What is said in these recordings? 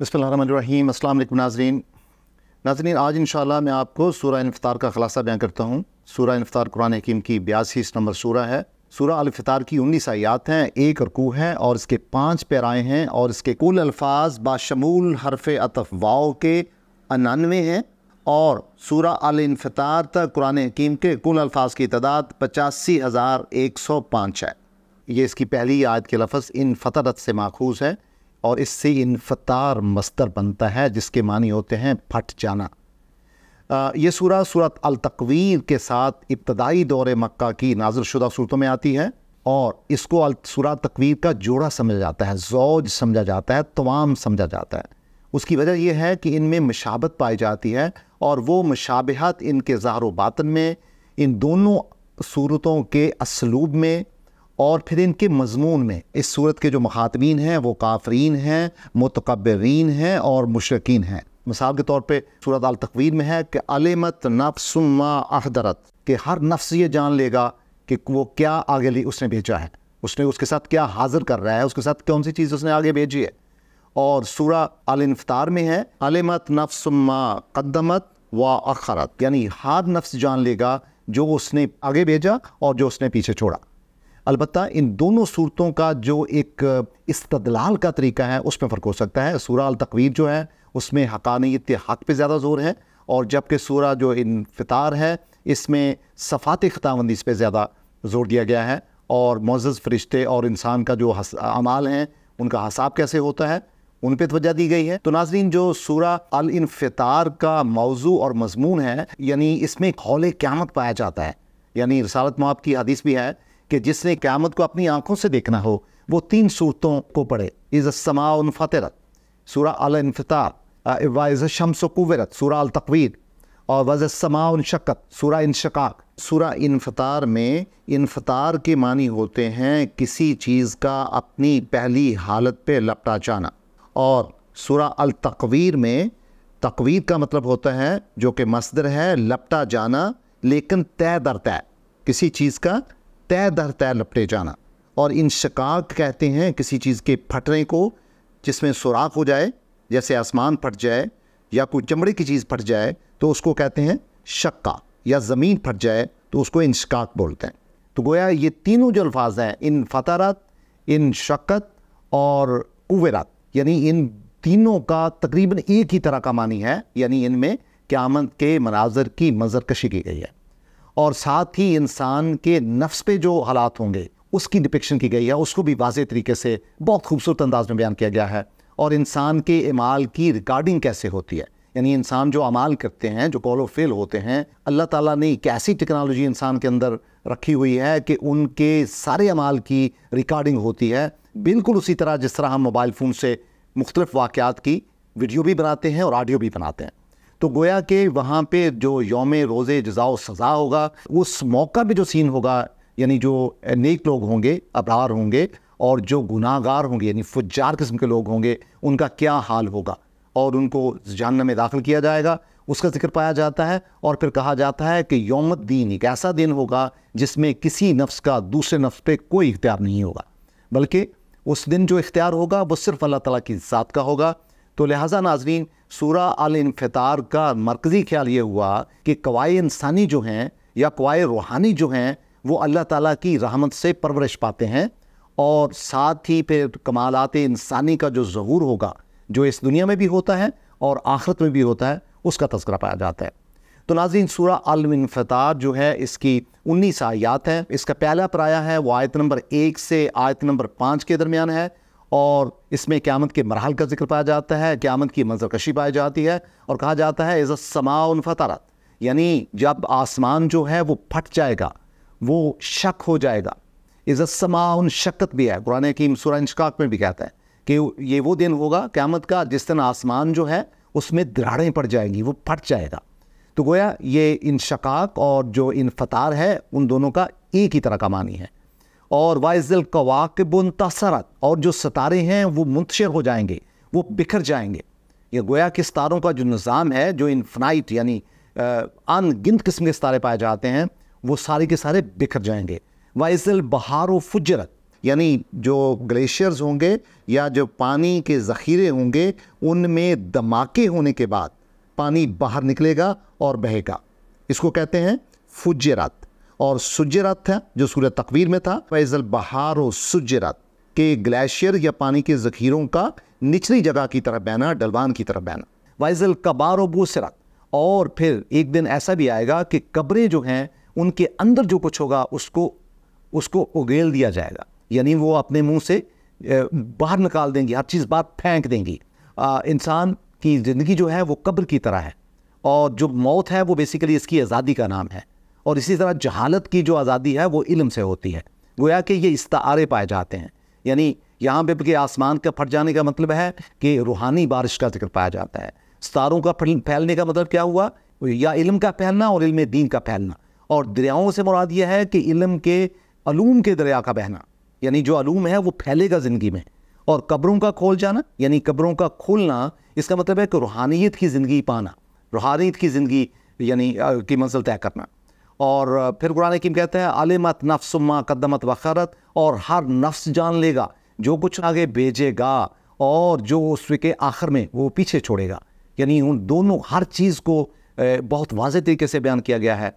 बसमीम अल्लाम नाजरीन नाजरीन आज इन मैं आपको सूरह इनफतार का ख़लासा बयां करता हूँ सूर इनफतार कुरान हकीम की बयासी नंबर सूरा है सूरह अलफतार की उन्नीस आयात हैं एक रकू है और इसके पाँच पैराए हैं और इसके कुल अल्फाज बाशमूल हरफ अतफ वाओ के अनानवे हैं और सूरह अल इनफतार तक कुरान हकीम के कुल अल्फाज की तादाद पचासी हज़ार एक सौ पाँच है ये इसकी पहली आयत के लफ्ज़ इन फतरत से माखूज है और इससे इनफतार मस्तर बनता है जिसके मानी होते हैं फट जाना यह ये सूरा सूरत अल तकवीर के साथ इब्तदाई दौरे मक्का की नाजिल शुदा सूरतों में आती है और इसको अल सूरा तकवीर का जोड़ा समझा जाता है जौज समझा जाता है तमाम समझा जाता है उसकी वजह यह है कि इनमें मशाबत पाई जाती है और वो मशाबहत इनके जहर बातन में इन दोनों सूरतों के असलूब में और फिर इनके मजमून में इस सूरत के जो महातमीन हैं वो काफरीन हैं मतकबरीन हैं और मुशरकिन हैं मिसाल के तौर पर सूरत आल तकवीर में है कि अलमत नफसुमा अहदरत के हर नफ्स ये जान लेगा कि वो क्या आगे लिए उसने भेजा है उसने उसके साथ क्या हाजिर कर रहा है उसके साथ कौन सी चीज़ उसने आगे भेजी है और सूरा अल इनफ्तार में है अलमत नफसुमा कदमत व अखरत यानी हर नफ्स जान लेगा जो उसने आगे भेजा और जो उसने पीछे छोड़ा अलबत् इन दोनों सूरतों का जो एक इस्तलाल का तरीका है उसमें फ़र्क हो सकता है सूरा तकवीर जो है उसमें हकानीत हक पे ज़्यादा ज़ोर है और जबकि सूरा जो इनफतार है इसमें सफ़ात खताबंदीज़ इस पर ज़्यादा ज़ोर दिया गया है और मोज़ फरिश्ते और इंसान का जो अमाल हैं उनका हसाब कैसे होता है उन पर तोजह दी गई है तो नाजरीन जो सूरा अल का मौजू और मजमून है यानी इसमें हौले क्यामत पाया जाता है यानी रसालत माप की हदीस भी है कि जिसने क़्यामत को अपनी आंखों से देखना हो वो तीन सूरतों को पढ़े इज़ सूरा अल इनफतार वाइज कुवरत सूरा अल तकवीर और वज़ समाउन सूरा इनशाक सूरा इनफ़ार में इनफ़ार के मानी होते हैं किसी चीज़ का अपनी पहली हालत पे लपटा जाना और सूरा अल तकवीर में तकवीर का मतलब होता है जो कि मसदर है लपटा जाना लेकिन तय दर तय किसी चीज़ का तय दर तय लपटे जाना और इन शकाक कहते हैं किसी चीज़ के फटने को जिसमें सुराख हो जाए जैसे आसमान फट जाए या कोई चमड़े की चीज़ फट जाए तो उसको कहते हैं शक्का या ज़मीन फट जाए तो उसको इन शिकाक़ बोलते हैं तो गोया ये तीनों जो अल्फाज हैं इन फतारत इन शक्कत और कुवरात यानी इन तीनों का तकरीबन एक ही तरह का मानी है यानी इनमें क्यामत के मनाजर की मंजरकशी की गई है और साथ ही इंसान के नफ्स पे जो हालात होंगे उसकी डिपिक्शन की गई है उसको भी वाज तरीके से बहुत खूबसूरत अंदाज में बयान किया गया है और इंसान के इमाल की रिकॉर्डिंग कैसे होती है यानी इंसान जो अमाल करते हैं जो कॉलो फेल होते हैं अल्लाह ताला ने एक ऐसी टेक्नोलॉजी इंसान के अंदर रखी हुई है कि उनके सारे अमाल की रिकॉर्डिंग होती है बिल्कुल उसी तरह जिस तरह हम मोबाइल फ़ोन से मुख्तलिफ़ वाक़ात की वीडियो भी बनाते हैं और ऑडियो भी बनाते हैं तो गोया के वहाँ पे जो योम रोज़े जजाओ सज़ा होगा उस मौका पे जो सीन होगा यानी जो नेक लोग होंगे अबरार होंगे और जो गुनाहगार होंगे यानी फुजार किस्म के लोग होंगे उनका क्या हाल होगा और उनको जानने में दाखिल किया जाएगा उसका जिक्र पाया जाता है और फिर कहा जाता है कि योम दीन एक ऐसा दिन होगा जिसमें किसी नफ्स का दूसरे नफ्स पे कोई इख्तियार नहीं होगा बल्कि उस दिन जो इख्तियार होगा वो सिर्फ अल्लाह ताला की ज़ात का होगा तो लिहाजा नाजरीन सूरा अल इनफतार का मरकज़ी ख्याल ये हुआ कि कवाए इंसानी जो हैं या कवाए रूहानी जो हैं वो अल्लाह ताला की रहमत से परवरिश पाते हैं और साथ ही फिर कमालत इंसानी का जो जहूर होगा जो इस दुनिया में भी होता है और आखरत में भी होता है उसका तस्करा पाया जाता है तो नाजीन सूरा अलमफ़ार जो है इसकी उन्नीस आयात है इसका पहला पराया है वो आयत नंबर एक से आयत नंबर पाँच के दरमियान है और इसमें क़्यामत के मरहल का जिक्र पाया जाता है क़्यामत की मंजरकशी पाई जाती है और कहा जाता है एज़ समाउन फतारत यानी जब आसमान जो है वो फट जाएगा वो शक हो जाएगा इज़ समाउन शक्कत भी है कुरान की सुरह इंशकाक में भी कहता है कि ये वो दिन होगा क़्यामत का जिस दिन आसमान जो है उसमें दराड़ें पड़ जाएंगी वो फट जाएगा तो गोया ये इन शकाक और जो इन फतार है उन दोनों का एक ही तरह का मानी है और वाइजल कवाकबुन तसरत और जो सितारे हैं वो मुंतशर हो जाएंगे वो बिखर जाएंगे ये गोया कि सितारों का जो निज़ाम है जो इनफनाइट यानी अनगिनत किस्म के सितारे पाए जाते हैं वो सारे के सारे बिखर जाएंगे वाइजल बहार व फुजरत यानी जो ग्लेशियर्स होंगे या जो पानी के ज़ख़ीरे होंगे उनमें धमाके होने के बाद पानी बाहर निकलेगा और बहेगा इसको कहते हैं फुजरत और सुजरत था जो सूर्य तकवीर में था फैजल बहारो सुजरत के ग्लेशियर या पानी के जखीरों का निचली जगह की तरफ बहना डलवान की तरफ बहना वाइजल कबार बूसरत और फिर एक दिन ऐसा भी आएगा कि कब्रें जो हैं उनके अंदर जो कुछ होगा उसको उसको उगेल दिया जाएगा यानी वो अपने मुंह से बाहर निकाल देंगी हर चीज़ बात फेंक देंगी इंसान की ज़िंदगी जो है वो कब्र की तरह है और जो मौत है वो बेसिकली इसकी आज़ादी का नाम है और इसी तरह जहालत की जो आज़ादी है वो इलम से होती है गोया कि ये इस्तारे पाए जाते हैं यानी यहाँ पे कि आसमान का फट जाने का मतलब है कि रूहानी बारिश का जिक्र पाया जाता है सितारों का फैलने का मतलब क्या हुआ या इलम का फैलना और इलम दीन का फैलना और दरियाओं से मुराद यह है कि इलम के अलूम के दरिया का बहना यानी जो अलूम है वो फैलेगा ज़िंदगी में और कब्रों का खोल जाना यानी कब्रों का खोलना इसका मतलब है कि रूहानियत की ज़िंदगी पाना रूहानियत की ज़िंदगी यानी की मंजिल तय करना और फिर कुरान हकीम कहते हैं आलिमत नफ्स कदमत वखरत और हर नफ्स जान लेगा जो कुछ आगे भेजेगा और जो उस के आखिर में वो पीछे छोड़ेगा यानी उन दोनों हर चीज़ को बहुत वाज तरीके से बयान किया गया है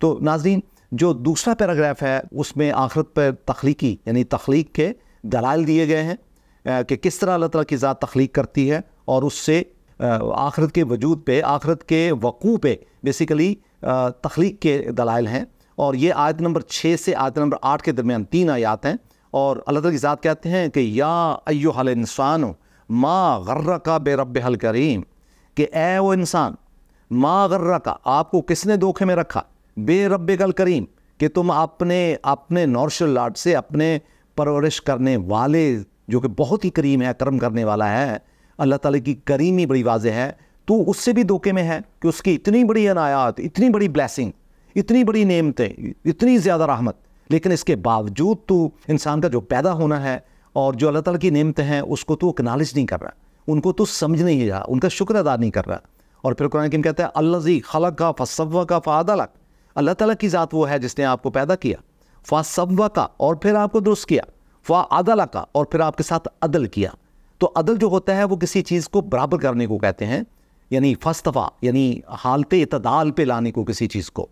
तो नाजरीन जो दूसरा पैराग्राफ है उसमें आखरत पर तख्लीकी यानी तख्लीक के दलाल दिए गए हैं कि किस तरह अल्लाह तला की ज़ात तख्लीक करती है और उससे आखरत के वजूद पे आखरत के वक़ू पे बेसिकली तख्लीक के दलाइल हैं और ये आयत नंबर छः से आयत नंबर आठ के दरमियान तीन आयात हैं और अल्लाह तला की ज़ात कहते हैं कि या अयो हल इंसान माँ गर्र का बेरब हल करीम कि ए वो इंसान माँ गर्र का आपको किसने धोखे में रखा बेरब गल करीम कि तुम अपने अपने नौशल लाट से अपने परवरिश करने वाले जो कि बहुत ही करीम है करम करने वाला है अल्लाह ताला की करीमी बड़ी वाजह है तो उससे भी धोखे में है कि उसकी इतनी बड़ी अनायात इतनी बड़ी ब्लैसिंग इतनी बड़ी नेमतें इतनी ज़्यादा राहमत लेकिन इसके बावजूद तो इंसान का जो पैदा होना है और जो अल्लाह ताला की नेमतें हैं उसको तो एक्नॉलेज नहीं कर रहा उनको तो समझ नहीं रहा उनका शुक्र अदा नहीं कर रहा और फिर कुरान किम कहता है अल्लाह जी खलक का फसवा का फ़ादलक अल्लाह तला की ज़ात वो है जिसने आपको पैदा किया फ़ासवा का और फिर आपको दुरुस्त किया फ़ा अदला का और फिर आपके साथ अदल किया तो अदल जो होता है वो किसी चीज़ को बराबर करने को कहते हैं यानी फस्तवा यानी हालत इतदाल पे लाने को किसी चीज़ को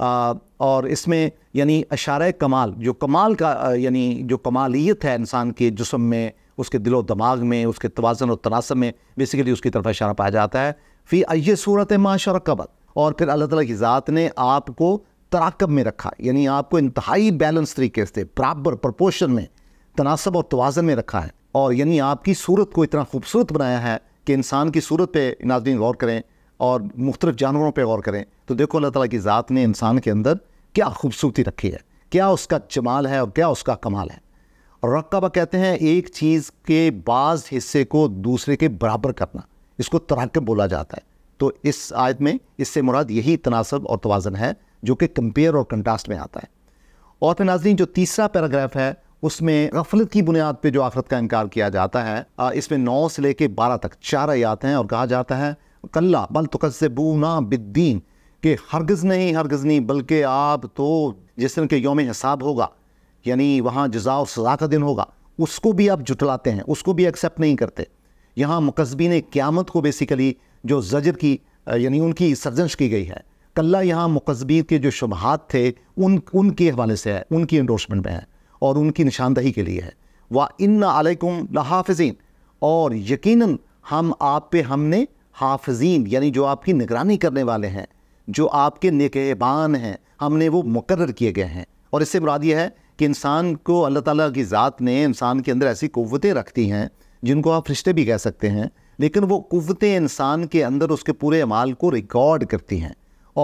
आ, और इसमें यानी अशार कमाल जो कमाल का यानी जो कमालियत है इंसान के जिसम में उसके दिलो दमाग़ में उसके तोज़न और तनासब में बेसिकली उसकी तरफ इशारा पाया जाता है फिर अय सूरत कबल और फिर अल्लाह ताला की ज़ात ने आपको तराकब में रखा यानी आपको इंतहाई बैलेंस तरीके से बराबर प्रपोशन में तनासब और तोज़न में रखा है और यानी आपकी सूरत को इतना खूबसूरत बनाया है कि इंसान की सूरत पर नाजरीन गौर करें और मुख्तलिफ जानवरों पर गौर करें तो देखो अल्लाह ताली की ज़ात ने इंसान के अंदर क्या खूबसूरती रखी है क्या उसका जमाल है और क्या उसका कमाल है और रकबा कहते हैं एक चीज़ के बाज़ हिस्से को दूसरे के बराबर करना इसको तराकब बोला जाता है तो इस आयत में इससे मुराद यही तनासब और तोज़न है जो कि कंपेयर और कंट्रास्ट में आता है और फिर नाजरीन जो तीसरा पैराग्राफ है उसमें गफलत की बुनियाद पे जो आखरत का इनकार किया जाता है इसमें नौ से लेके बारह तक चार आयात हैं और कहा जाता है कल्ला बल ना बिद्दीन के हरगज़ नहीं हरगज़ नहीं बल्कि आप तो जिस दिन के योम हिसाब होगा यानी वहाँ जजा और सज़ा का दिन होगा उसको भी आप जुटलाते हैं उसको भी एक्सेप्ट नहीं करते यहाँ ने क़्यामत को बेसिकली जो जजर की यानी उनकी सर्जनश की गई है कल्ला यहाँ मुकसबी के जो शुभहात थे उन उनके हवाले से है उनकी इंडोर्समेंट में है और उनकी निशानदही के लिए है व इन अलैकुम और यकीन हम आप पे हमने हाफजीन यानी जो आपकी निगरानी करने वाले हैं जो आपके निकेबान हैं हमने वो मुकर किए गए हैं और इससे मुराद ये है कि इंसान को अल्लाह ताला की ज़ात ने इंसान के अंदर ऐसी कुवतें रखती हैं जिनको आप रिश्ते भी कह सकते हैं लेकिन वो कुवतें इंसान के अंदर उसके पूरे अमाल को रिकॉर्ड करती हैं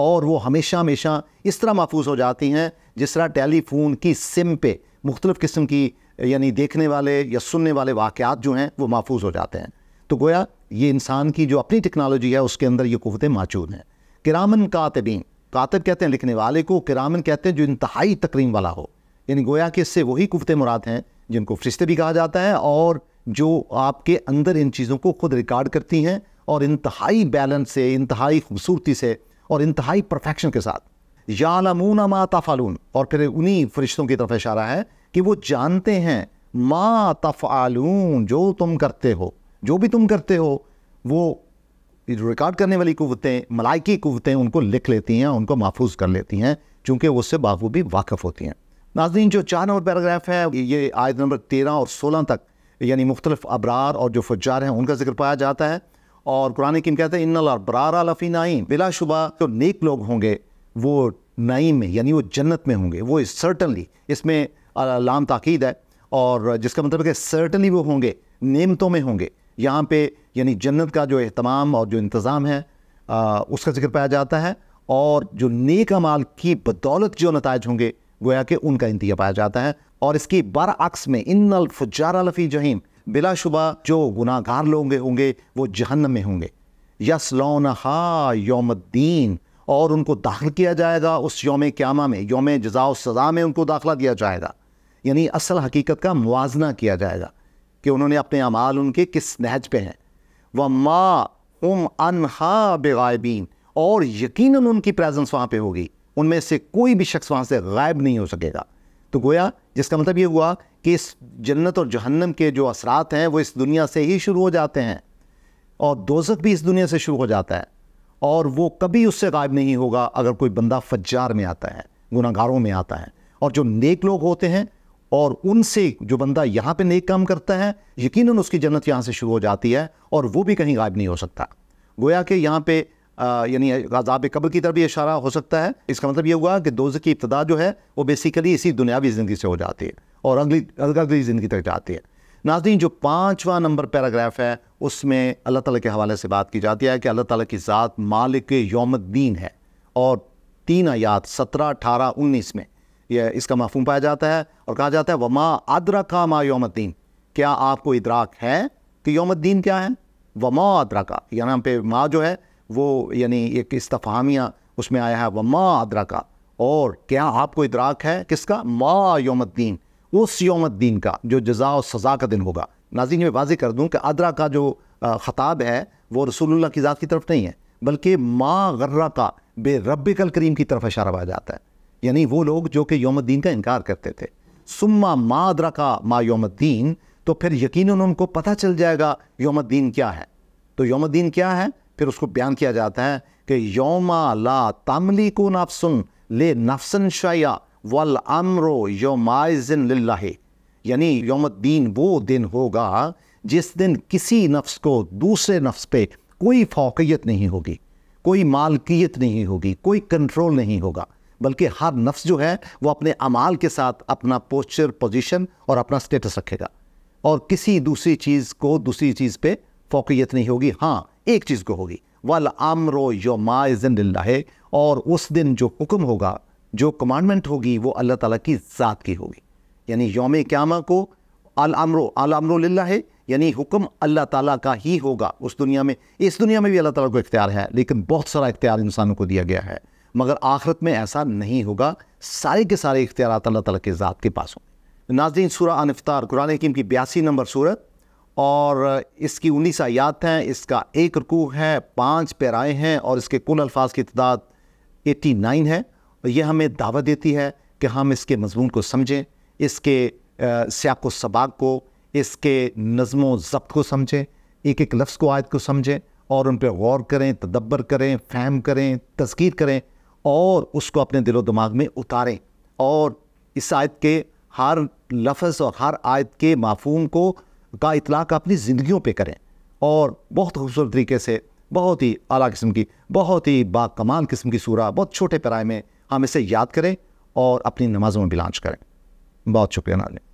और वो हमेशा हमेशा इस तरह महफूज हो जाती हैं जिस तरह टेलीफोन की सिम पे मुख्तलिफ़ किस्म की यानी देखने वाले या सुनने वाले वाक़ात जो हैं वो महफूज हो जाते हैं तो गोया ये इंसान की जो अपनी टेक्नोलॉजी है उसके अंदर ये कुतें मौजूद हैं किरामन कातबीन कातब कहते हैं लिखने वाले को किरामन कहते हैं जो इंतहाई तकरीम वाला हो यानी गोया कि इससे वही कुतें मुराद हैं जिनको फरिश्ते भी कहा जाता है और जो आपके अंदर इन चीज़ों को खुद रिकॉर्ड करती हैं और इंतहाई बैलेंस से इंतहाई खूबसूरती से और इंतहाई परफेक्शन के साथ यालमून मा तफ़ालून और फिर उन्हीं फरिश्तों की तरफ इशारा है कि वो जानते हैं मा तफ़ालून जो तुम करते हो जो भी तुम करते हो वो रिकॉर्ड करने वाली कुतें मलाइकी कुतें उनको लिख लेती हैं उनको महफूज कर लेती हैं चूँकि उससे बाखूबी वाकफ़ होती हैं नाजरीन जो चार नंबर पैराग्राफ है ये आयत नंबर तेरह और सोलह तक यानी मुख्तलिफ अबरार और जो फुजार हैं उनका जिक्र पाया जाता है और कुरान किम कहते हैं इन अबरार लफ़ी नाइन बिलाशुबा जो तो नेक लोग होंगे वो नई में यानी वो जन्नत में होंगे वो सर्टनली इसमें लाम ताकीद है और जिसका मतलब है कि सर्टनली वो होंगे नेमतों में होंगे यहाँ पे यानी जन्नत का जो अहतमाम और जो इंतज़ाम है आ, उसका जिक्र पाया जाता है और जो नेक अमाल की बदौलत जो नतज होंगे गोया के उनका इंतजा पाया जाता है और इसकी बरअक्स में इन अलफुजार लफी जहीम बिलाशुबा जो गुनागार लोग होंगे वो जहन्नम में होंगे यसलोन हा योमद्दीन और उनको दाखिल किया जाएगा उस योम क्यामा में योम जजा सज़ा में उनको दाखिला दिया जाएगा यानी असल हकीकत का मुजन किया जाएगा कि उन्होंने अपने अमाल उनके किस नहज पे हैं व माँ उम अनहा बेबीन और यकीन उनकी प्रेजेंस वहाँ पर होगी उनमें से कोई भी शख्स वहाँ से गायब नहीं हो सकेगा तो गोया जिसका मतलब ये हुआ कि इस जन्नत और जहन्नम के जो असरात हैं वो इस दुनिया से ही शुरू हो जाते हैं और दोजक भी इस दुनिया से शुरू हो जाता है और वो कभी उससे गायब नहीं होगा अगर कोई बंदा फज्जार में आता है गुनागारों में आता है और जो नेक लोग होते हैं और उनसे जो बंदा यहाँ पे नेक काम करता है यकीनन उसकी जन्नत यहाँ से शुरू हो जाती है और वो भी कहीं गायब नहीं हो सकता गोया कि यहाँ पे यानी आजाब कब्र की तरफ भी इशारा हो सकता है इसका मतलब ये हुआ कि दोज की इब्तदा जो है वो बेसिकली इसी दुनियावी ज़िंदगी से हो जाती है और अगली अगली ज़िंदगी तक जाती है नाजीन जो पाँचवा नंबर पैराग्राफ है उसमें अल्लाह ताला के हवाले से बात की जाती है कि अल्लाह ताला की ज़ात मालिक यौमद्दीन है और तीन आयात सत्रह अठारह उन्नीस में यह इसका मफहम पाया जाता है और कहा जाता है वमा अदरा का मा यौमद्दीन क्या आपको इदराक है कि यौमद्दीन क्या है वमा अदरा का यहाँ पे माँ जो है वो यानी एक इस्तफ़ामिया उसमें आया है वमा अदरा का और क्या आपको इदराक है किसका मा यौमद्दीन उस सियोमत दीन का जो जजा और सज़ा का दिन होगा नाजी मैं वाजे कर दूँ कि अदरा का जो ख़ताब है वो रसूल की ज़ात की तरफ नहीं है बल्कि माँ गर्रा का बे रब कल करीम की तरफ इशारा पाया जाता है यानी वो लोग जो कि योम दीन का इनकार करते थे सुम्मा माँ अदरा का माँ योम दीन तो फिर यकीन उनको पता चल जाएगा योम दीन क्या है तो योम दीन क्या है फिर उसको बयान किया जाता है कि योमा ला तमली को नाफसुन ले नफसन शाया वल अमरो योमाइजिन योम यानी योमद्दीन वो दिन होगा जिस दिन किसी नफ्स को दूसरे नफ्स पे कोई फोकियत नहीं होगी कोई मालकियत नहीं होगी कोई कंट्रोल नहीं होगा बल्कि हर नफ्स जो है वो अपने अमाल के साथ अपना पोस्चर पोजीशन और अपना स्टेटस रखेगा और किसी दूसरी चीज़ को दूसरी चीज़ पे फोकियत नहीं होगी हाँ एक चीज़ को होगी वल आमरो योमाजिन है और उस दिन जो हुक्म होगा जो कमांडमेंट होगी वो अल्लाह ताला की ज़ात की होगी यानी योम क्यामा को अलमरो अलमरो है यानी हुक्म अल्लाह ताला का ही होगा उस दुनिया में इस दुनिया में भी अल्लाह ताला को इख्तियार है लेकिन बहुत सारा इख्तियार इंसानों को दिया गया है मगर आखिरत में ऐसा नहीं होगा सारे के सारे इख्तियार अल्लाह ताला के ज़ात के पास होंगे नाजरीन सूरा अनफ्तार कुरान हकीम की बयासी नंबर सूरत और इसकी उन्नीस आयात हैं इसका एक रकू है पाँच पैराए हैं और इसके कुल अल्फाज की तदाद एट्टी नाइन है ये हमें दावा देती है कि हम इसके मजमून को समझें इसके सियाक सबाक को इसके नज़म ज़ब्त को समझें एक एक लफ्ज़ को आयत को समझें और उन पर गौर करें तदब्बर करें फ़हम करें तस्कीर करें और उसको अपने दिलो दिमाग में उतारें और इस आयत के हर लफ्ज़ और हर आयत के माफूम को का इतलाक अपनी ज़िंदगी पर करें और बहुत खूबसूरत तरीके से बहुत ही अली किस्म की बहुत ही बाकमाल किस्म की सूरा बहुत छोटे पराए में हम इसे याद करें और अपनी नमाज़ों में भी लांच करें बहुत शुक्रिया नाजन